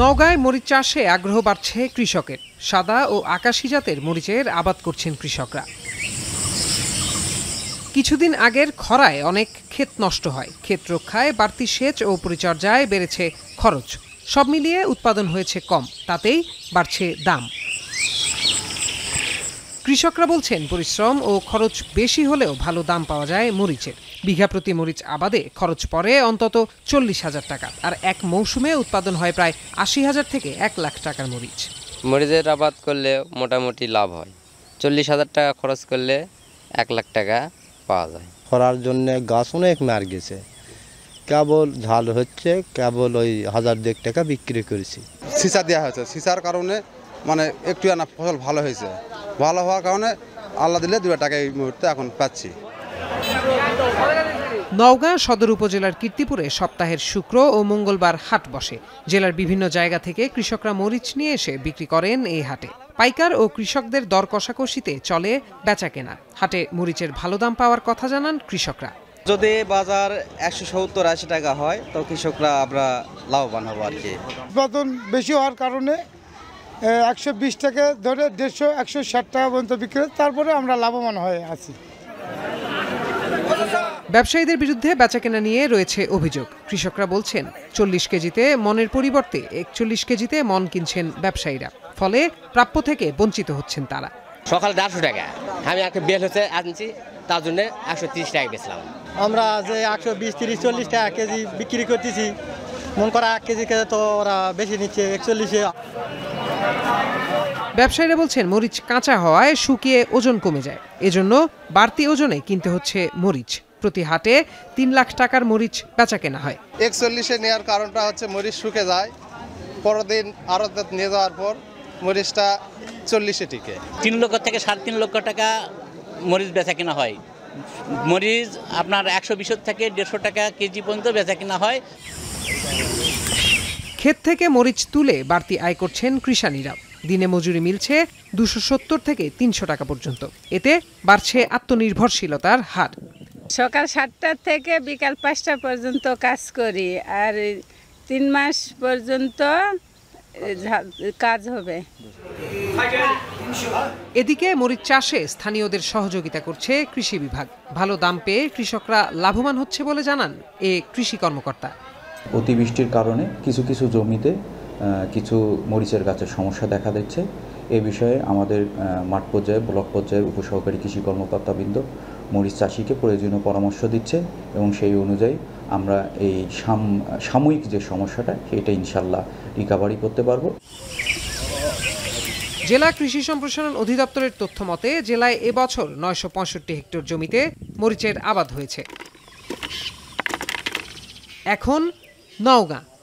নওগাঁয় মরিচ চাষে আগ্রহ বাড়ছে কৃষকের সাদা ও আকাশি জাতের মরিচের আবাদ করছেন কৃষকরা কিছুদিন আগের খরায় অনেক ক্ষেত নষ্ট হয় ক্ষেত রক্ষায় বাড়তি সেচ ও পরিচর্যায় বেড়েছে খরচ সব মিলিয়ে উৎপাদন হয়েছে কম তাতেই বাড়ছে দাম কৃষকরা বলছেন পরিশ্রম ও খরচ বেশি হলেও ভালো দাম পাওয়া যায় মরিচের বিঘা প্রতি মরিচ আবাদে খরচ পড়ে অন্তত চল্লিশ হাজার টাকা আর এক মৌসুমে উৎপাদন হয় প্রায় আশি হাজার থেকে এক লাখ টাকার মরিচ মরিচের আবাদ করলে মোটামুটি লাভ হয় চল্লিশ হাজার টাকা খরচ করলে এক লাখ টাকা পাওয়া যায় খরার জন্য গাছ অনেক মার গেছে কেবল ঝাল হচ্ছে কেবল ওই হাজার দেড় টাকা বিক্রি করেছি সিসা দেওয়া হয়েছে সিসার কারণে মানে একটু আনা ফসল ভালো হয়েছে ভালো হওয়ার কারণে আল্লাহ দিলে দুটা টাকা এই মুহূর্তে এখন পাচ্ছি নওগাঁ সদর উপজেলার কীর্তিপুরে সপ্তাহের শুক্র ও মঙ্গলবার হাট বসে জেলার বিভিন্ন জায়গা থেকে কৃষকরা মরিচ নিয়ে এসে বিক্রি করেন এই হাটে পাইকার ও কৃষকদের দর কষাকষিতে চলে বেচা কেনা হাটে মরিচের ভালো দাম পাওয়ার কথা জানান কৃষকরা যদি বাজার একশো সত্তর আশি টাকা হয় তো কৃষকরা আমরা লাভবান হবো আর কি উৎপাদন বেশি হওয়ার কারণে একশো বিশ টাকা ধরে দেড়শো একশো ষাট টাকা পর্যন্ত বিক্রি তারপরে আমরা লাভবান হয়ে আছি ব্যবসায়ীদের বিরুদ্ধে বেচাকেনা নিয়ে রয়েছে অভিযোগ কৃষকরা বলছেন চল্লিশ কেজিতে মনের পরিবর্তে একচল্লিশ কেজিতে মন কিনছেন ব্যবসায়ীরা ফলে প্রাপ্য থেকে বঞ্চিত হচ্ছেন তারা সকাল দেড়শো টাকা আমি একটা বেল হচ্ছে আনছি তার জন্য একশো তিরিশ টাকা বেচলাম আমরা যে একশো বিশ তিরিশ চল্লিশ টাকা কেজি বিক্রি করতেছি মন করা এক কেজি কেজি তো ওরা বেশি নিচ্ছে একচল্লিশে ব্যবসায়ীরা বলছেন মরিচ কাঁচা হওয়ায় শুকিয়ে ওজন কমে যায় এজন্য বাড়তি ওজনে কিনতে হচ্ছে মরিচ প্রতি হাটে তিন লাখ টাকার মরিচ বেচা কেনা হয় একচল্লিশে নেওয়ার কারণটা হচ্ছে মরিচ শুকে যায় পরদিন আরো নিয়ে যাওয়ার পর মরিচটা চল্লিশে টিকে তিন লক্ষ থেকে সাড়ে তিন লক্ষ টাকা মরিচ বেচা কেনা হয় মরিচ আপনার একশো বিশ থেকে দেড়শো টাকা কেজি পর্যন্ত বেচা কেনা হয় ক্ষেত থেকে মরিচ তুলে বাড়তি আয় করছেন কৃষানিরা দিনে মজুরি মিলছে দুশো সত্তর থেকে তিনশো টাকা পর্যন্ত এতে বাড়ছে আত্মনির্ভরশীলতার হার সকাল সাতটার থেকে বিকাল পাঁচটা পর্যন্ত কাজ করি আর তিন মাস পর্যন্ত কাজ হবে এদিকে মরিচ চাষে স্থানীয়দের সহযোগিতা করছে কৃষি বিভাগ ভালো দাম পেয়ে কৃষকরা লাভবান হচ্ছে বলে জানান এ কৃষি কর্মকর্তা অতিবৃষ্টির কারণে কিছু কিছু জমিতে কিছু মরিচের গাছের সমস্যা দেখা দিচ্ছে এ বিষয়ে আমাদের মাঠ পর্যায়ে ব্লক পর্যায়ের উপসহকারী কৃষি কর্মকর্তাবৃন্দ মরিচ চাষিকে প্রয়োজনীয় পরামর্শ দিচ্ছে এবং সেই অনুযায়ী আমরা এই সাময়িক যে সমস্যাটা সেটা ইনশাল্লাহ রিকাভারি করতে পারবো জেলা কৃষি সম্প্রসারণ অধিদপ্তরের তথ্য মতে জেলায় এবছর নয়শো পঁয়ষট্টি হেক্টর জমিতে মরিচের আবাদ হয়েছে এখন নওগাঁ